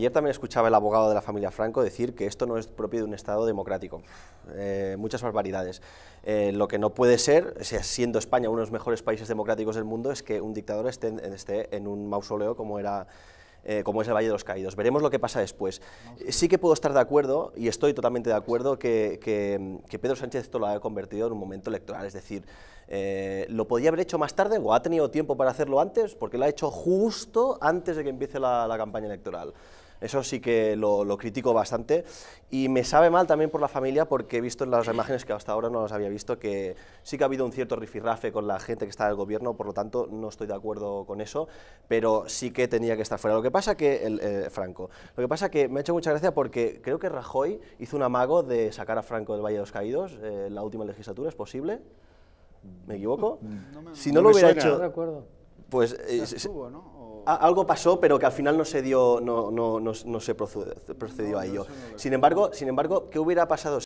Ayer también escuchaba el abogado de la familia Franco decir que esto no es propio de un Estado democrático. Eh, muchas barbaridades. Eh, lo que no puede ser, siendo España uno de los mejores países democráticos del mundo, es que un dictador esté en, un mausoleo como era... Eh, como es el Valle de los Caídos. Veremos lo que pasa después. Sí que puedo estar de acuerdo, y estoy totalmente de acuerdo, que, Pedro Sánchez esto lo ha convertido en un momento electoral. Es decir, ¿lo podía haber hecho más tarde o ha tenido tiempo para hacerlo antes? Porque lo ha hecho justo antes de que empiece la, la campaña electoral. Eso sí que lo, critico bastante. Y me sabe mal también por la familia, porque he visto en las imágenes que hasta ahora no las había visto, que sí que ha habido un cierto rifirrafe con la gente que está en el gobierno, por lo tanto no estoy de acuerdo con eso, pero sí que tenía que estar fuera. Lo que pasa que, el, eh, Franco, lo que pasa que me ha hecho mucha gracia porque creo que Rajoy hizo un amago de sacar a Franco del Valle de los Caídos eh, en la última legislatura, ¿es posible? ¿Me equivoco? Mm. si no, lo hubiera hecho... No pues... Eh, algo... pasó, pero que al final no se dio, no, no, no, se procedió, a ello. Sin embargo, sin embargo, ¿qué hubiera pasado